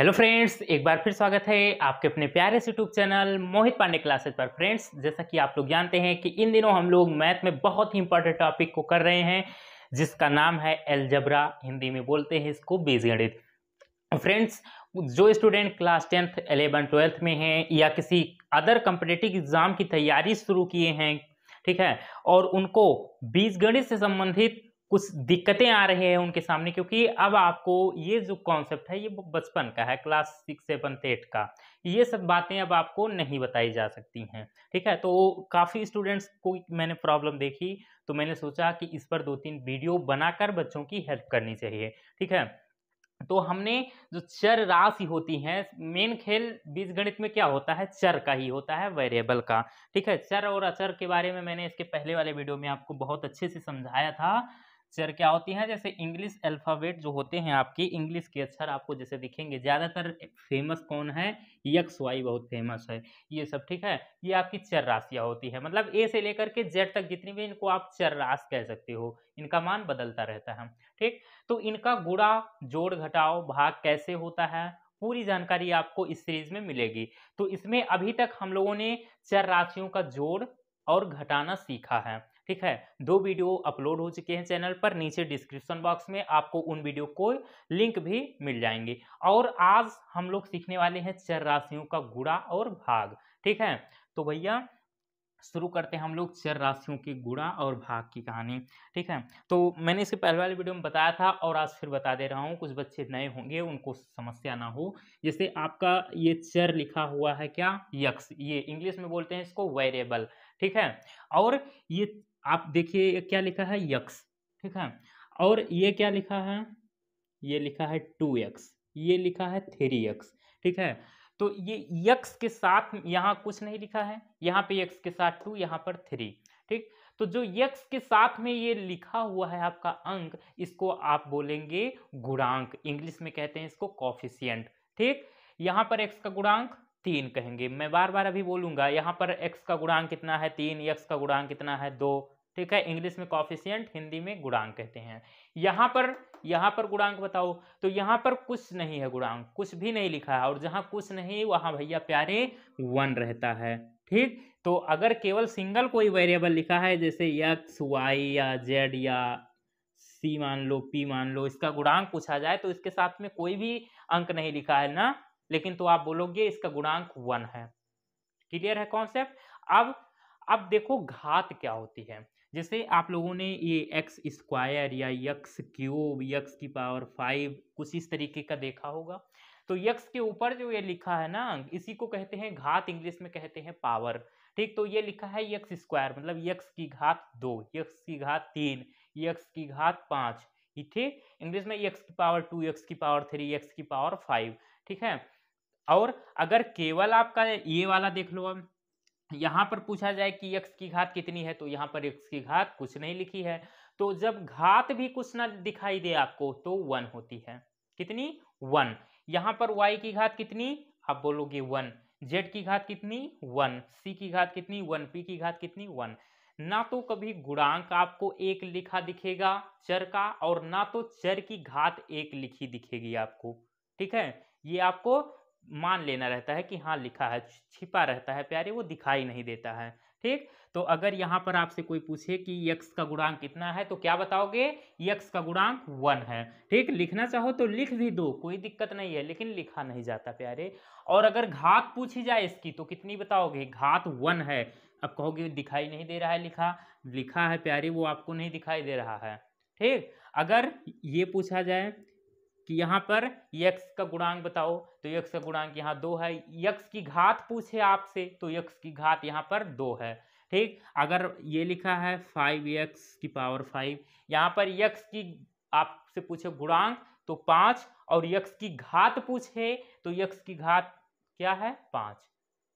hello friends एक बार फिर स्वागत है आपके अपने प्यारे से YouTube channel Mohit Pandey classes पर फ्रेंड्स जैसा कि आप लोग जानते हैं कि इन दिनों हम लोग मैथ में बहुत ही इंपॉर्टेंट टॉपिक को कर रहे हैं जिसका नाम है एलजबरा हिंदी में बोलते हैं इसको बीजगणित फ्रेंड्स जो student class tenth eleven twelfth में हैं या किसी अदर कम्पिटेटिव एग्ज़ाम की तैयारी शुरू किए हैं ठीक है और उनको बीजगणित से संबंधित कुछ दिक्कतें आ रही हैं उनके सामने क्योंकि अब आपको ये जो कॉन्सेप्ट है ये बचपन का है क्लास सिक्स सेवन्थ एट का ये सब बातें अब आपको नहीं बताई जा सकती हैं ठीक है तो काफ़ी स्टूडेंट्स को मैंने प्रॉब्लम देखी तो मैंने सोचा कि इस पर दो तीन वीडियो बनाकर बच्चों की हेल्प करनी चाहिए ठीक है तो हमने जो चर राशि होती है मेन खेल बीज गणित में क्या होता है चर का ही होता है वेरिएबल का ठीक है चर और अचर के बारे में मैंने इसके पहले वाले वीडियो में आपको बहुत अच्छे से समझाया था अक्षर क्या होती हैं जैसे इंग्लिश अल्फ़ाबेट जो होते हैं आपकी इंग्लिश के अक्षर आपको जैसे दिखेंगे ज़्यादातर फेमस कौन है यक्स वाई बहुत फेमस है ये सब ठीक है ये आपकी चर राशियाँ होती है मतलब ए से लेकर के जेड तक जितनी भी इनको आप चर राश कह सकते हो इनका मान बदलता रहता है ठीक तो इनका गुड़ा जोड़ घटाओ भाग कैसे होता है पूरी जानकारी आपको इस सीरीज में मिलेगी तो इसमें अभी तक हम लोगों ने चर राशियों का जोड़ और घटाना सीखा है ठीक है दो वीडियो अपलोड हो चुके हैं चैनल पर नीचे डिस्क्रिप्शन बॉक्स में आपको उन वीडियो को लिंक भी मिल जाएंगे और आज हम लोग सीखने वाले हैं चर राशियों का गुड़ा और भाग ठीक है तो भैया शुरू करते हैं हम लोग चर राशियों की गुड़ा और भाग की कहानी ठीक है तो मैंने इसे पहले वाले वीडियो में बताया था और आज फिर बता दे रहा हूँ कुछ बच्चे नए होंगे उनको समस्या ना हो जैसे आपका ये चर लिखा हुआ है क्या यक्स ये इंग्लिश में बोलते हैं इसको वेरिएबल ठीक है और ये आप देखिए क्या लिखा है यक्स ठीक है और ये क्या लिखा है ये लिखा है टू एक्स ये लिखा है थ्री एक्स ठीक है तो ये यक्स के साथ यहाँ कुछ नहीं लिखा है यहाँ पे यक्स के साथ टू यहाँ पर थ्री ठीक तो जो यक्स के साथ में ये लिखा हुआ है आपका अंक इसको आप बोलेंगे गुणांक इंग्लिश में कहते हैं इसको कॉफिशियंट ठीक यहाँ पर एक्स का गुणांक तीन कहेंगे मैं बार बार अभी बोलूंगा यहाँ पर एक्स का गुणांक कितना है तीन यक्स का गुणांक कितना है दो ठीक है इंग्लिश में कॉफिशियंट हिंदी में गुणांक कहते हैं यहाँ पर यहाँ पर गुणांक बताओ तो यहाँ पर कुछ नहीं है गुणांक कुछ भी नहीं लिखा है और जहाँ कुछ नहीं वहाँ भैया प्यारे वन रहता है ठीक तो अगर केवल सिंगल कोई वेरिएबल लिखा है जैसे यक्स वाई या जेड या सी मान लो पी मान लो इसका गुणांक पूछा जाए तो इसके साथ में कोई भी अंक नहीं लिखा है ना लेकिन तो आप बोलोगे इसका गुणांक वन है क्लियर है कॉन्सेप्ट अब अब देखो घात क्या होती है जैसे आप लोगों ने ये एक्स स्क्वायर या यक्स क्यूब यक्स की पावर फाइव कुछ इस तरीके का देखा होगा तो यक्स के ऊपर जो ये लिखा है ना इसी को कहते हैं घात इंग्लिश में कहते हैं पावर ठीक तो ये लिखा है यक्स स्क्वायर मतलब यक्स की घात दो यक्स की घात तीन यक्स की घात पाँच ठीक इंग्लिश में यक्स की पावर टू यक्स की पावर थ्री यक्स की पावर फाइव ठीक है और अगर केवल आपका ये वाला देख लो अब यहाँ पर पूछा जाए कि यक्ष की घात कितनी है तो यहाँ पर यक्ष की घात कुछ नहीं लिखी है तो जब घात भी कुछ ना दिखाई दे आपको तो वन होती है कितनी वन यहाँ पर वाई की घात कितनी आप बोलोगे वन जेड की घात कितनी वन सी की घात कितनी वन पी की घात कितनी वन ना तो कभी गुणांक आपको एक लिखा दिखेगा चर का और ना तो चर की घात एक लिखी दिखेगी आपको ठीक है ये आपको मान लेना रहता है कि हाँ लिखा है छिपा रहता है प्यारे वो दिखाई नहीं देता है ठीक तो अगर यहाँ पर आपसे कोई पूछे कि यक्स का गुणांक कितना है तो क्या बताओगे यक्स का गुणांक वन है ठीक लिखना चाहो तो लिख भी दो कोई दिक्कत नहीं है लेकिन लिखा नहीं जाता प्यारे और अगर घात पूछी जाए इसकी तो कितनी बताओगे घात वन है अब कहोगे दिखाई नहीं दे रहा है लिखा लिखा है प्यारे वो आपको नहीं दिखाई दे रहा है ठीक अगर ये पूछा जाए कि यहाँ पर यक्स का गुणांक बताओ तो यक्ष का गुणांक यहाँ दो है यक्स की घात पूछे आपसे तो यक्ष की घात यहाँ पर दो है ठीक अगर ये लिखा है फाइव यक्स की पावर फाइव यहाँ पर यक्स की आपसे पूछे गुणांक तो पाँच और यक्ष की घात पूछे तो यक्ष की घात क्या है पाँच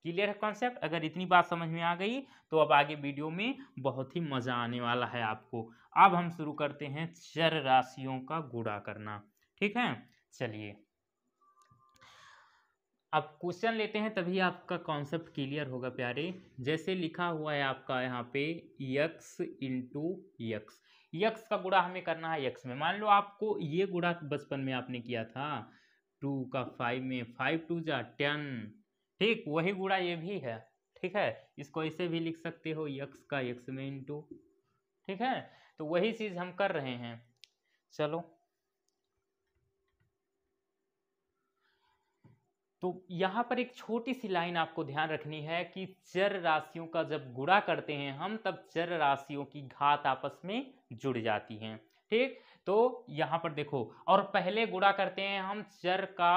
क्लियर है कॉन्सेप्ट अगर इतनी बात समझ में आ गई तो अब आगे वीडियो में बहुत ही मज़ा आने वाला है आपको अब हम शुरू करते हैं चर राशियों का गुड़ा करना ठीक है चलिए अब क्वेश्चन लेते हैं तभी आपका कॉन्सेप्ट क्लियर होगा प्यारे जैसे लिखा हुआ है आपका यहाँ पे यक्स इंटू यक्स यक्स का गुड़ा हमें करना है यक्स में मान लो आपको ये गुड़ा बचपन में आपने किया था टू का फाइव में फाइव टू जा टेन ठीक वही गुड़ा ये भी है ठीक है इसको ऐसे भी लिख सकते हो यक्स का यक्स में इंटू ठीक है तो वही चीज़ हम कर रहे हैं चलो तो यहाँ पर एक छोटी सी लाइन आपको ध्यान रखनी है कि चर राशियों का जब गुणा करते हैं हम तब चर राशियों की घात आपस में जुड़ जाती हैं ठीक तो यहाँ पर देखो और पहले गुणा करते हैं हम चर का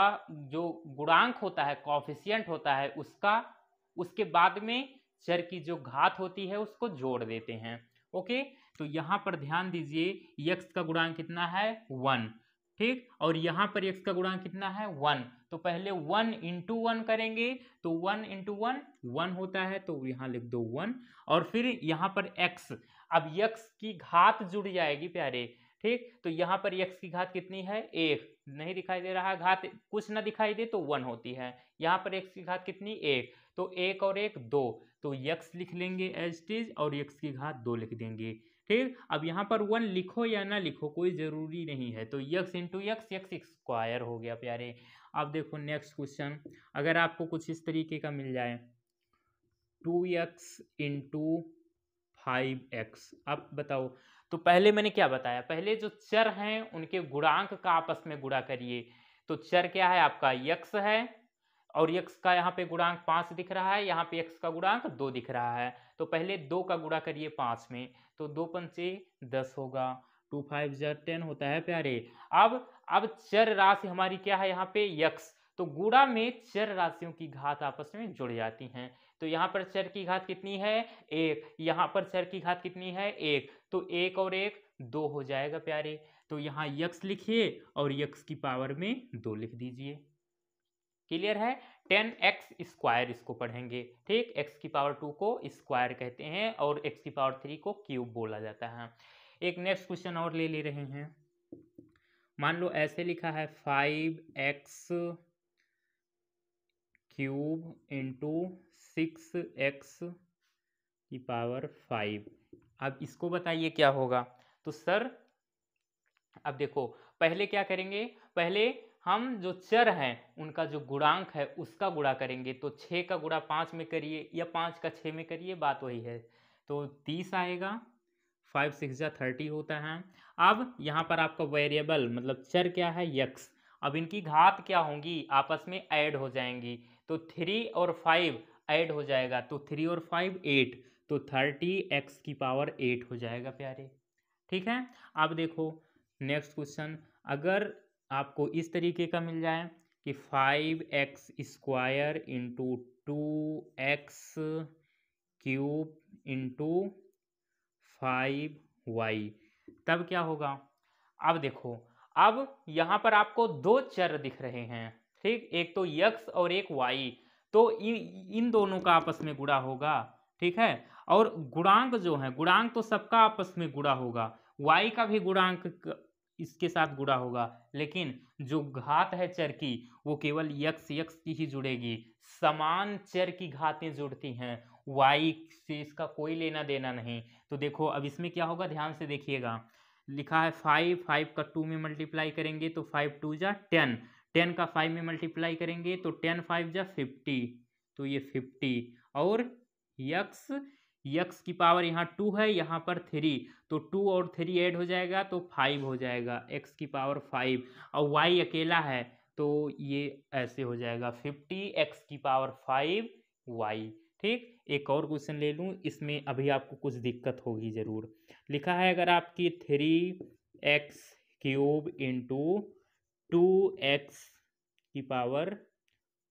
जो गुणांक होता है कॉफिशियंट होता है उसका उसके बाद में चर की जो घात होती है उसको जोड़ देते हैं ओके तो यहाँ पर ध्यान दीजिए यक्स का गुणांक कितना है वन ठीक और यहाँ पर एक्स का गुणांक कितना है वन तो पहले वन इंटू वन करेंगे तो वन इंटू वन वन होता है तो यहाँ लिख दो वन और फिर यहाँ पर एक्स अब यक्स की घात जुड़ जाएगी प्यारे ठीक तो यहाँ पर यक्स की घात कितनी है एक नहीं दिखाई दे रहा घात कुछ ना दिखाई दे तो वन होती है यहाँ पर एक्स की घात कितनी एक तो एक और एक दो तो यक्स लिख लेंगे एज टीज और यक्स की घात दो लिख देंगे ठीक अब यहाँ पर वन लिखो या ना लिखो कोई ज़रूरी नहीं है तो x into x x square हो गया प्यारे अब देखो नेक्स्ट क्वेश्चन अगर आपको कुछ इस तरीके का मिल जाए two x into five x अब बताओ तो पहले मैंने क्या बताया पहले जो चर हैं उनके गुणांक का आपस में गुणा करिए तो चर क्या है आपका यक्स है और यक्स का यहाँ पे गुणांक पाँच दिख रहा है यहाँ पे यक्स का गुणांक दो दिख रहा है तो पहले दो का गुणा करिए पाँच में तो दो पंचे दस होगा टू फाइव जर टेन होता है प्यारे अब अब चर राशि हमारी क्या है यहाँ पे यक्स तो गुड़ा में चर राशियों की घात आपस में जुड़ जाती हैं तो यहाँ पर चर की घात कितनी है एक यहाँ पर चर की घात कितनी है एक तो एक और एक दो हो जाएगा प्यारे तो यहाँ यक्स लिखिए और यक्स की पावर में दो लिख दीजिए क्लियर है टेन एक्स स्क्वायर इसको पढ़ेंगे ठीक एक्स की पावर टू को स्क्वायर कहते हैं और एक्स की पावर थ्री को क्यूब बोला जाता है एक नेक्स्ट क्वेश्चन और ले ले रहे हैं मान लो ऐसे लिखा है five x cube into six x की पावर फाइव अब इसको बताइए क्या होगा तो सर अब देखो पहले क्या करेंगे पहले हम जो चर हैं उनका जो गुणांक है उसका गुणा करेंगे तो छः का गुणा पाँच में करिए या पाँच का छः में करिए बात वही है तो तीस आएगा फाइव सिक्स या थर्टी होता है अब यहाँ पर आपका वेरिएबल मतलब चर क्या है यक्स अब इनकी घात क्या होंगी आपस में ऐड हो जाएंगी तो थ्री और फाइव ऐड हो जाएगा तो थ्री और फाइव एट तो थर्टी एक्स की पावर एट हो जाएगा प्यारे ठीक है अब देखो नेक्स्ट क्वेश्चन अगर आपको इस तरीके का मिल जाए कि five x square into two x cube into five y तब क्या होगा अब देखो अब यहाँ पर आपको दो चर दिख रहे हैं ठीक एक तो यक्स और एक वाई तो इ, इन दोनों का आपस में गुड़ा होगा ठीक है और गुणांक जो है गुणांक तो सबका आपस में गुड़ा होगा वाई का भी गुणांक इसके साथ गुड़ा होगा लेकिन जो घात है चर की वो केवल यक्स यक्स की ही जुड़ेगी समान चर की घातें जुड़ती हैं वाई से इसका कोई लेना देना नहीं तो देखो अब इसमें क्या होगा ध्यान से देखिएगा लिखा है फाइव फाइव का टू में मल्टीप्लाई करेंगे तो फाइव टू जा टेन टेन का फाइव में मल्टीप्लाई करेंगे तो टेन फाइव जा फिफ्टी तो ये फिफ्टी और यक्स यक्स की पावर यहाँ टू है यहाँ पर थ्री तो टू और थ्री ऐड हो जाएगा तो फाइव हो जाएगा एक्स की पावर फाइव और वाई अकेला है तो ये ऐसे हो जाएगा फिफ्टी एक्स की पावर फाइव वाई ठीक एक और क्वेश्चन ले लूँ इसमें अभी आपको कुछ दिक्कत होगी ज़रूर लिखा है अगर आपकी three x cube into two x की power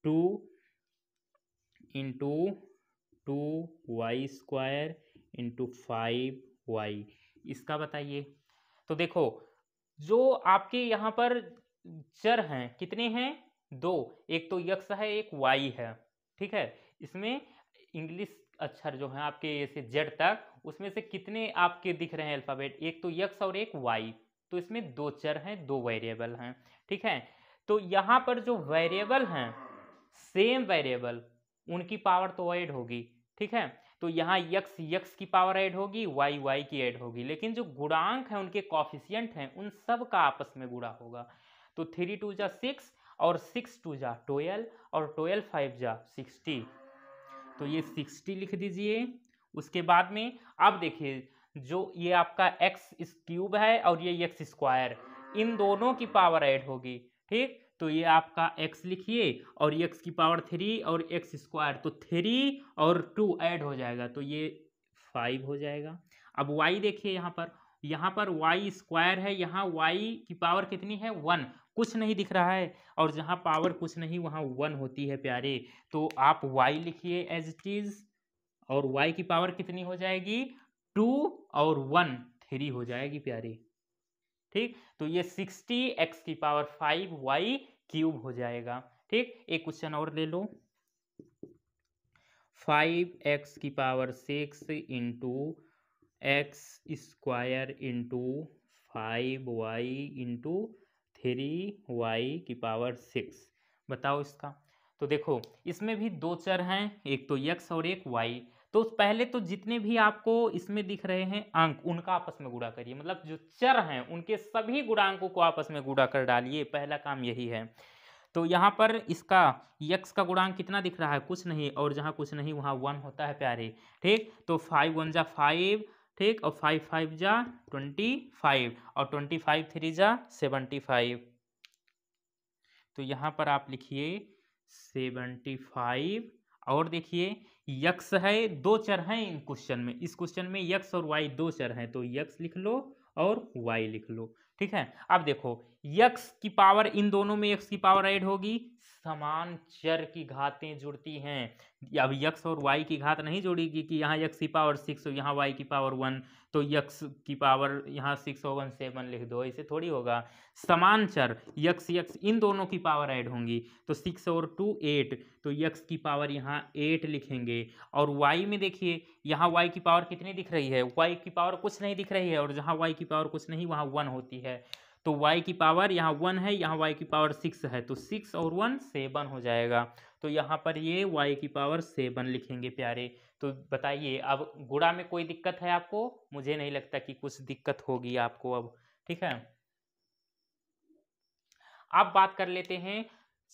two into two y square into five y इसका बताइए तो देखो जो आपके यहाँ पर चर हैं कितने हैं दो एक तो यक्स है एक वाई है ठीक है इसमें इंग्लिश अक्षर जो है आपके ऐसे जेड तक उसमें से कितने आपके दिख रहे हैं अल्फ़ाबेट एक तो यक्स और एक वाई तो इसमें दो चर हैं दो वेरिएबल हैं ठीक है तो यहाँ पर जो वेरिएबल हैं सेम वेरिएबल उनकी पावर तो वाइड होगी ठीक है तो यहाँ यक्स यक्स की पावर ऐड होगी वाई वाई की ऐड होगी लेकिन जो गुणांक हैं उनके कॉफिशियंट हैं उन सब का आपस में गुणा होगा तो थ्री टू जा सिक्स और सिक्स टू जा ट्वेल्व और ट्वेल्व फाइव जा सिक्सटी तो ये सिक्सटी लिख दीजिए उसके बाद में अब देखिए जो ये आपका एक्स क्यूब है और ये एक्स स्क्वायर इन दोनों की पावर ऐड होगी ठीक तो ये आपका x लिखिए और x की पावर थ्री और x स्क्वायर तो थ्री और टू ऐड हो जाएगा तो ये फाइव हो जाएगा अब y देखिए यहाँ पर यहाँ पर y स्क्वायर है यहाँ y की पावर कितनी है वन कुछ नहीं दिख रहा है और जहाँ पावर कुछ नहीं वहाँ वन होती है प्यारे तो आप y लिखिए एज इट इज़ और y की पावर कितनी हो जाएगी टू और वन थ्री हो जाएगी प्यारे ठीक तो ये सिक्सटी एक्स की पावर फाइव वाई क्यूब हो जाएगा ठीक एक क्वेश्चन और ले लो फाइव एक्स की power six into x square into five y into three y की पावर सिक्स बताओ इसका तो देखो इसमें भी दो चर हैं एक तो यक्स और एक वाई तो पहले तो जितने भी आपको इसमें दिख रहे हैं अंक उनका आपस में गुड़ा करिए मतलब जो चर हैं उनके सभी गुणांकों को आपस में गुड़ा कर डालिए पहला काम यही है तो यहाँ पर इसका यक्स का गुणांक कितना दिख रहा है कुछ नहीं और जहाँ कुछ नहीं वहाँ वन होता है प्यारे ठीक तो फाइव वन जा फाइव ठीक और फाइव फाइव जा ट्वेंटी फाइव और ट्वेंटी फाइव थ्री जा सेवेंटी फाइव तो यहाँ पर आप लिखिए सेवेंटी फाइव और देखिए यक्स है दो चर हैं क्वेश्चन में इस क्वेश्चन में यक्स और वाई दो चर हैं तो यक्स लिख लो और वाई लिख लो ठीक है अब देखो यक्स की पावर इन दोनों में यक्स की पावर ऐड होगी समान चर की घातें जुड़ती हैं अब यक्स और वाई की घात नहीं जुड़ेगी कि यहाँ यक्स की पावर सिक्स हो यहाँ वाई की पावर वन तो यक्स की पावर यहाँ सिक्स हो वन सेवन लिख दो ऐसे थोड़ी होगा समान चर यक्स यक्स इन दोनों की पावर ऐड होंगी तो सिक्स और टू एट तो यक्स की पावर यहाँ एट लिखेंगे और वाई में देखिए यहाँ वाई की पावर कितनी दिख रही है वाई की पावर कुछ नहीं दिख रही है और जहाँ वाई की पावर कुछ नहीं वहाँ वन होती है तो y की पावर यहाँ वन है यहाँ y की पावर सिक्स है तो सिक्स और वन सेवन हो जाएगा तो यहाँ पर ये y की पावर सेवन लिखेंगे प्यारे तो बताइए अब गुड़ा में कोई दिक्कत है आपको मुझे नहीं लगता कि कुछ दिक्कत होगी आपको अब ठीक है अब बात कर लेते हैं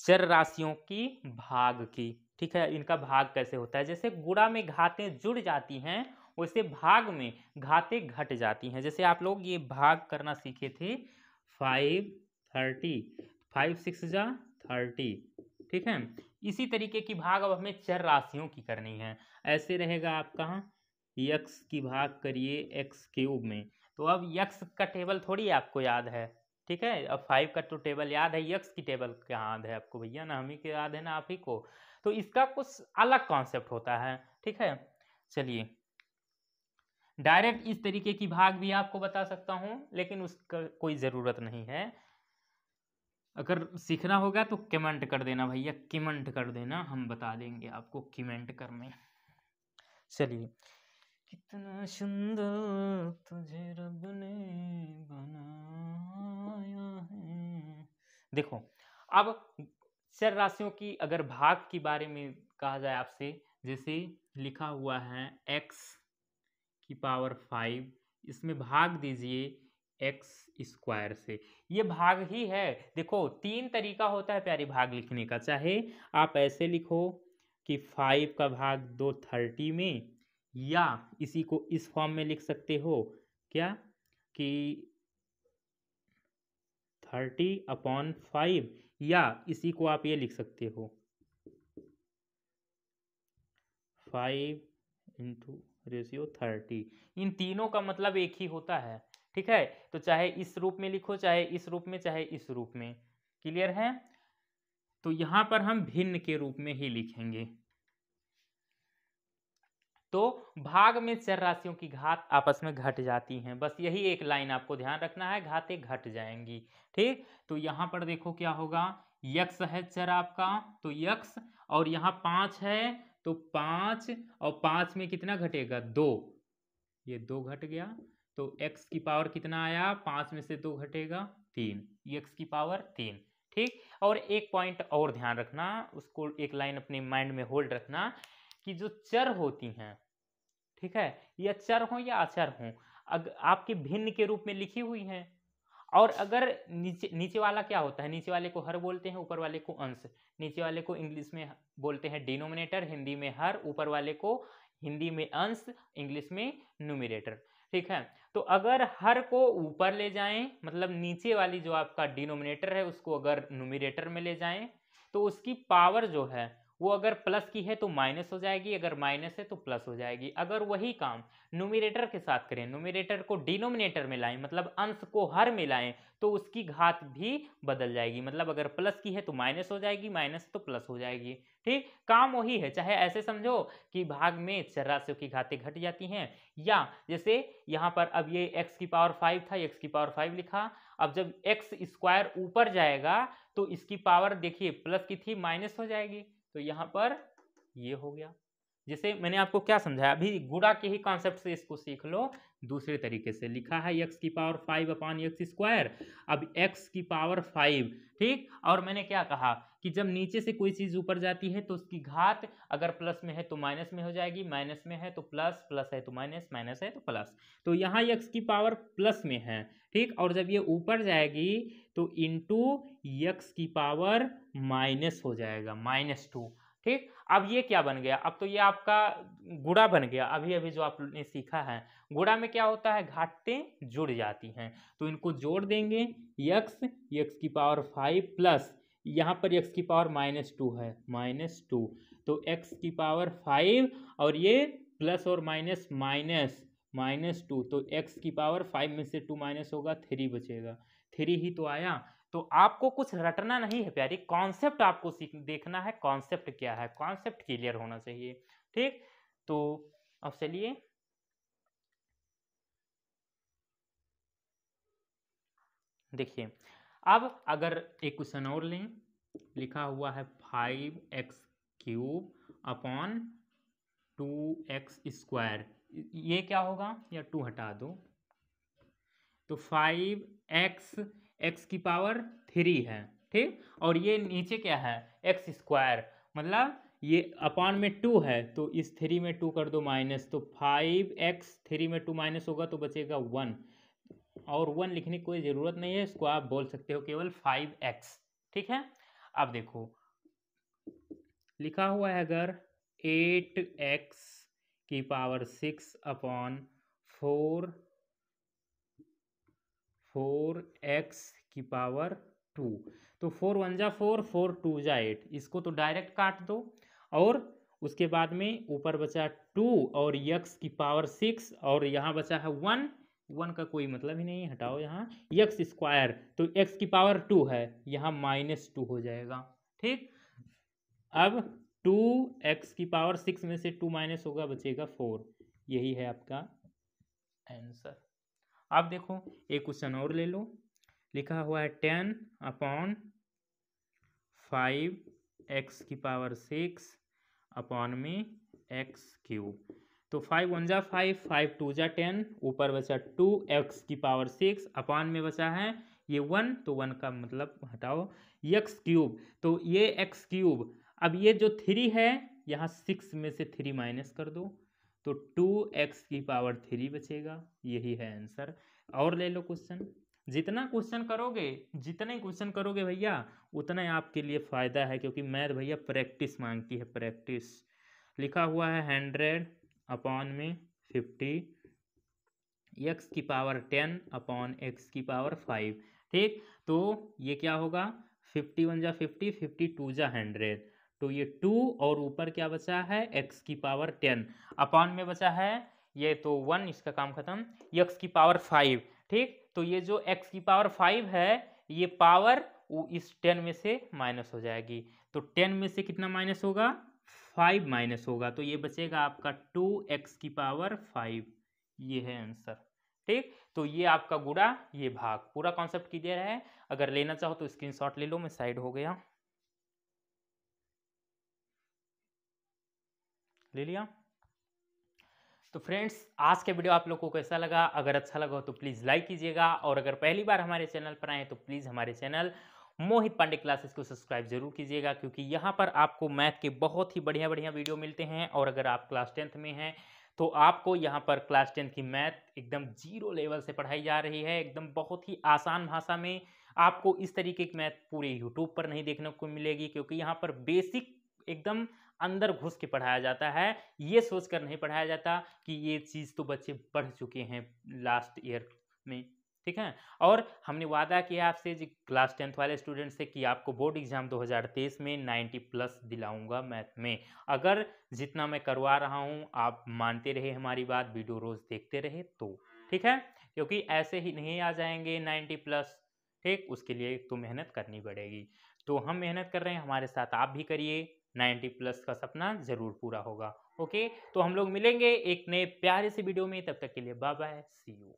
चर राशियों की भाग की ठीक है इनका भाग कैसे होता है जैसे गुड़ा में घातें जुड़ जाती हैं वैसे भाग में घातें घट जाती हैं जैसे आप लोग ये भाग करना सीखे थे फाइव थर्टी फाइव सिक्स जा थर्टी ठीक है इसी तरीके की भाग अब हमें चर राशियों की करनी है ऐसे रहेगा आपका यक्स की भाग करिए एक्स क्यूब में तो अब यक्स का टेबल थोड़ी आपको याद है ठीक है अब फाइव का तो टेबल याद है यक्स की टेबल क्या याद है आपको भैया ना हम ही के याद है ना आप ही को तो इसका कुछ अलग कॉन्सेप्ट होता है ठीक है चलिए डायरेक्ट इस तरीके की भाग भी आपको बता सकता हूँ लेकिन उसका कोई ज़रूरत नहीं है अगर सीखना होगा तो कमेंट कर देना भैया कमेंट कर देना हम बता देंगे आपको कमेंट कर में चलिए कितना सुंदर तुझे रब ने बनाया है देखो अब चर राशियों की अगर भाग के बारे में कहा जाए आपसे जैसे लिखा हुआ है एक्स की पावर फाइव इसमें भाग दीजिए एक्स स्क्वायर से ये भाग ही है देखो तीन तरीका होता है प्यारी भाग लिखने का चाहे आप ऐसे लिखो कि फाइव का भाग दो थर्टी में या इसी को इस फॉर्म में लिख सकते हो क्या कि थर्टी अपॉन फाइव या इसी को आप ये लिख सकते हो फाइव इंटू रेशियो थर्टी इन तीनों का मतलब एक ही होता है ठीक है तो चाहे इस रूप में लिखो चाहे इस रूप में चाहे इस रूप में क्लियर है तो यहां पर हम भिन्न के रूप में ही लिखेंगे तो भाग में चर राशियों की घात आपस में घट जाती हैं बस यही एक लाइन आपको ध्यान रखना है घातें घट जाएंगी ठीक तो यहां पर देखो क्या होगा यक्ष है चर आपका तो यक्ष और यहाँ पांच है तो पाँच और पाँच में कितना घटेगा दो ये दो घट गया तो एक्स की पावर कितना आया पाँच में से दो घटेगा तीन एक्स की पावर तीन ठीक और एक पॉइंट और ध्यान रखना उसको एक लाइन अपने माइंड में होल्ड रखना कि जो चर होती हैं ठीक है या चर हो या अचर हो अगर आपके भिन्न के रूप में लिखी हुई हैं और अगर नीचे नीचे वाला क्या होता है नीचे वाले को हर बोलते हैं ऊपर वाले को अंश नीचे वाले को इंग्लिश में बोलते हैं डिनोमिनेटर हिंदी में हर ऊपर वाले को हिंदी में अंश इंग्लिश में न्यूमिनेटर ठीक है तो अगर हर को ऊपर ले जाएं मतलब नीचे वाली जो आपका डिनोमिनेटर है उसको अगर न्यूमिनेटर में ले जाएं तो उसकी पावर जो है वो अगर प्लस की है तो माइनस हो जाएगी अगर माइनस है तो प्लस हो जाएगी अगर वही काम नोमिनेटर के साथ करें नोमिनेटर को डिनोमिनेटर में लाएं मतलब अंश को हर में लाएं तो उसकी घात भी बदल जाएगी मतलब अगर प्लस की है तो माइनस हो जाएगी माइनस तो प्लस हो जाएगी ठीक काम वही है चाहे ऐसे समझो कि भाग में चर्राशियों की घातें घट जाती हैं या जैसे यहाँ पर अब ये एक्स की पावर फाइव था एक्स की पावर फाइव लिखा अब जब एक्स स्क्वायर ऊपर जाएगा तो इसकी पावर देखिए प्लस की थी माइनस हो जाएगी तो यहाँ पर ये हो गया जैसे मैंने आपको क्या समझाया अभी गुड़ा के ही कॉन्सेप्ट से इसको सीख लो दूसरे तरीके से लिखा है एक्स की power five upon x square अब एक्स की पावर फाइव ठीक और मैंने क्या कहा कि जब नीचे से कोई चीज़ ऊपर जाती है तो उसकी घात अगर प्लस में है तो माइनस में हो जाएगी माइनस में है तो प्लस प्लस है तो माइनस माइनस है तो प्लस तो यहाँ एक्स की पावर प्लस में है ठीक और जब ये ऊपर जाएगी तो इंटू यक्स की पावर माइनस हो जाएगा माइनस टू ठीक अब ये क्या बन गया अब तो ये आपका गुड़ा बन गया अभी अभी जो आपने सीखा है गुड़ा में क्या होता है घाटें जुड़ जाती हैं तो इनको जोड़ देंगे यक्स यक्स की पावर फाइव प्लस यहाँ पर एक्स की पावर माइनस टू है माइनस टू तो एक्स की पावर फाइव और ये प्लस और माइनस माइनस माइनस टू तो एक्स की पावर फाइव में से टू माइनस होगा थ्री बचेगा थ्री ही तो आया तो आपको कुछ रटना नहीं है प्यारी कॉन्सेप्ट आपको सीख देखना है कॉन्सेप्ट क्या है कॉन्सेप्ट क्लियर होना चाहिए ठीक तो अब चलिए देखिए अब अगर एक क्वेश्चन और लें लिखा हुआ है five x cube upon two x square ये क्या होगा या टू हटा दो तो फाइव एक्स एक्स की पावर थ्री है ठीक और ये नीचे क्या है एक्स स्क्वायर मतलब ये अपान में टू है तो इस थ्री में टू कर दो माइनस तो फाइव एक्स थ्री में टू माइनस होगा तो बचेगा वन और वन लिखने की कोई ज़रूरत नहीं है इसको आप बोल सकते हो केवल फाइव एक्स ठीक है अब देखो लिखा हुआ है अगर एट एक्स की power six upon four four x की पावर टू तो फोर वन जा फोर फोर टू जा एट इसको तो डायरेक्ट काट दो और उसके बाद में ऊपर बचा टू और यक्स की पावर सिक्स और यहाँ बचा है वन वन का कोई मतलब ही नहीं हटाओ यहाँ यक्स स्क्वायर तो एक्स की पावर टू है यहाँ माइनस टू हो जाएगा ठीक अब टू एक्स की पावर सिक्स में से टू माइनस होगा बचेगा फोर यही है आपका आंसर आप देखो एक क्वेश्चन और ले लो लिखा हुआ है टेन अपॉन फाइव एक्स की पावर सिक्स अपॉन में एक्स क्यूब तो फाइव वन जा फाइव फाइव टू जा टेन ऊपर बचा टू एक्स की पावर सिक्स अपॉन में बचा है ये वन तो वन का मतलब हटाओ एक्स क्यूब तो ये एक्स क्यूब अब ये जो थ्री है यहाँ सिक्स में से थ्री माइनस कर दो तो टू एक्स की पावर थ्री बचेगा यही है आंसर और ले लो क्वेश्चन जितना क्वेश्चन करोगे जितने क्वेश्चन करोगे भैया उतना आपके लिए फ़ायदा है क्योंकि मैथ भैया प्रैक्टिस मांगती है प्रैक्टिस लिखा हुआ है हंड्रेड अपॉन में फिफ्टी एक्स की पावर टेन अपॉन एक्स की पावर फाइव ठीक तो ये क्या होगा फिफ्टी वन जा फिफ्टी फिफ्टी टू जा हंड्रेड तो ये टू और ऊपर क्या बचा है एक्स की पावर टेन अपॉन में बचा है ये तो वन इसका काम खत्म एक्स की पावर फाइव ठीक तो ये जो एक्स की पावर फाइव है ये पावर इस टेन में से माइनस हो जाएगी तो टेन में से कितना माइनस होगा फाइव माइनस होगा तो ये बचेगा आपका टू एक्स की पावर फाइव ये है आंसर ठीक तो ये आपका गुड़ा ये भाग पूरा कॉन्सेप्ट क्लियर है अगर लेना चाहो तो स्क्रीनशॉट ले लो मैं साइड हो गया ले लिया तो फ्रेंड्स आज का वीडियो आप लोगों को कैसा लगा अगर अच्छा लगा हो तो प्लीज़ लाइक कीजिएगा और अगर पहली बार हमारे चैनल पर आए तो प्लीज़ हमारे चैनल मोहित पांडे क्लासेस को सब्सक्राइब जरूर कीजिएगा क्योंकि यहाँ पर आपको मैथ के बहुत ही बढ़िया बढ़िया वीडियो मिलते हैं और अगर आप क्लास टेंथ में हैं तो आपको यहाँ पर क्लास टेंथ की मैथ एकदम जीरो लेवल से पढ़ाई जा रही है एकदम बहुत ही आसान भाषा में आपको इस तरीके की मैथ पूरे यूट्यूब पर नहीं देखने को मिलेगी क्योंकि यहाँ पर बेसिक एकदम अंदर घुस के पढ़ाया जाता है ये सोचकर नहीं पढ़ाया जाता कि ये चीज़ तो बच्चे पढ़ चुके हैं लास्ट ईयर में ठीक है और हमने वादा किया आपसे जी क्लास टेंथ वाले स्टूडेंट से कि आपको बोर्ड एग्जाम 2023 में 90 प्लस दिलाऊंगा मैथ में अगर जितना मैं करवा रहा हूं आप मानते रहे हमारी बात वीडियो रोज देखते रहे तो ठीक है क्योंकि ऐसे ही नहीं आ जाएंगे 90 प्लस ठीक उसके लिए तो मेहनत करनी पड़ेगी तो हम मेहनत कर रहे हैं हमारे साथ आप भी करिए 90 प्लस का सपना ज़रूर पूरा होगा ओके तो हम लोग मिलेंगे एक नए प्यारे से वीडियो में तब तक के लिए बाय बाय सी यू